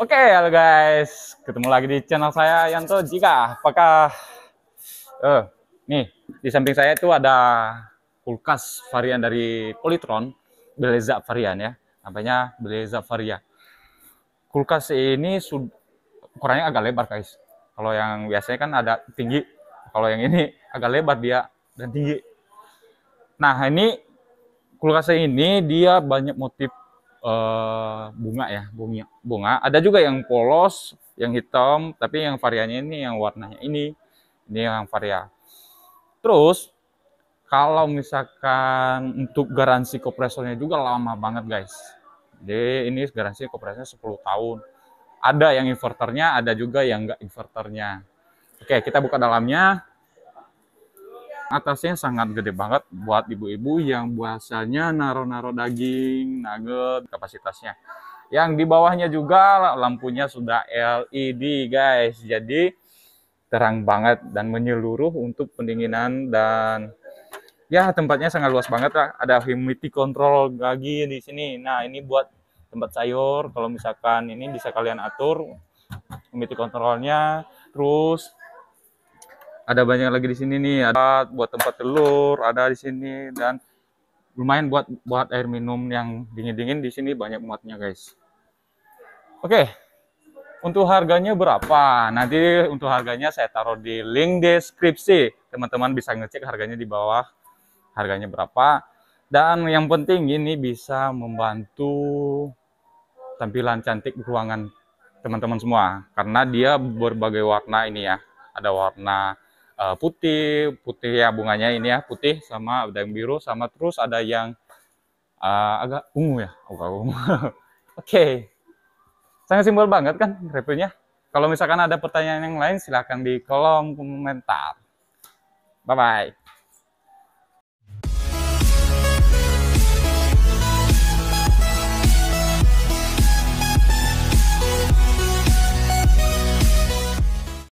Oke, okay, halo guys. Ketemu lagi di channel saya Yanto Jika. Apakah eh nih, di samping saya itu ada kulkas varian dari Polytron, Beleza varian ya. Namanya Beleza Varia. Kulkas ini ukurannya agak lebar, guys. Kalau yang biasanya kan ada tinggi. Kalau yang ini agak lebar dia dan tinggi. Nah, ini kulkas ini dia banyak motif Eh, bunga ya bunga bunga ada juga yang polos yang hitam tapi yang variannya ini yang warnanya ini ini yang varia terus kalau misalkan untuk garansi kompresornya juga lama banget guys jadi ini garansi kompresornya 10 tahun ada yang inverternya ada juga yang enggak inverternya oke kita buka dalamnya atasnya sangat gede banget buat ibu-ibu yang biasanya naro-naro daging, nugget, kapasitasnya. Yang di bawahnya juga lampunya sudah LED guys, jadi terang banget dan menyeluruh untuk pendinginan dan ya tempatnya sangat luas banget lah. Ada humidity control lagi di sini. Nah ini buat tempat sayur, kalau misalkan ini bisa kalian atur humidity controlnya, terus ada banyak lagi di sini nih ada buat tempat telur ada di sini dan lumayan buat buat air minum yang dingin-dingin di sini banyak muatnya guys oke okay. untuk harganya berapa nanti untuk harganya saya taruh di link deskripsi teman-teman bisa ngecek harganya di bawah harganya berapa dan yang penting ini bisa membantu tampilan cantik ruangan teman-teman semua karena dia berbagai warna ini ya ada warna uh, putih, putih ya bunganya ini ya, putih sama ada yang biru sama terus ada yang uh, agak ungu ya, oh, agak ungu. Oke. okay. Sangat simpel banget kan reviewnya. Kalau misalkan ada pertanyaan yang lain silahkan di kolom komentar. Bye bye.